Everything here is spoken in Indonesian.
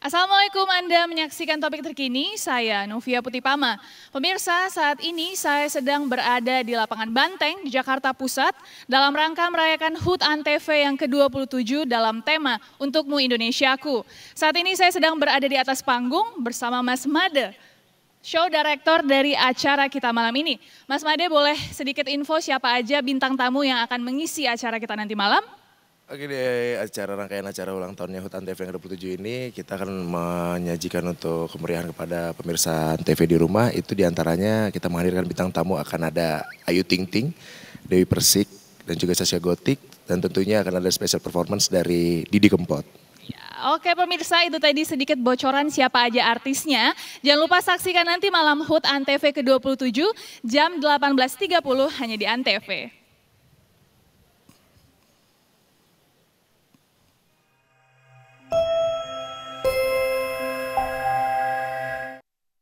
Assalamualaikum Anda menyaksikan topik terkini, saya Novia Putipama. Pemirsa saat ini saya sedang berada di lapangan Banteng di Jakarta Pusat dalam rangka merayakan HUT ANTV yang ke-27 dalam tema Untukmu Indonesiaku. Saat ini saya sedang berada di atas panggung bersama Mas Made, show director dari acara kita malam ini. Mas Made boleh sedikit info siapa aja bintang tamu yang akan mengisi acara kita nanti malam? Oke di acara rangkaian acara ulang tahunnya Hutan TV yang ke 27 ini kita akan menyajikan untuk kemeriahan kepada pemirsa TV di rumah itu diantaranya kita menghadirkan bintang tamu akan ada Ayu Ting Ting, Dewi Persik dan juga Sasha Gotik dan tentunya akan ada special performance dari Didi Kempot. Ya, oke pemirsa itu tadi sedikit bocoran siapa aja artisnya. Jangan lupa saksikan nanti malam HUT ANTV ke-27 jam 18.30 hanya di ANTV.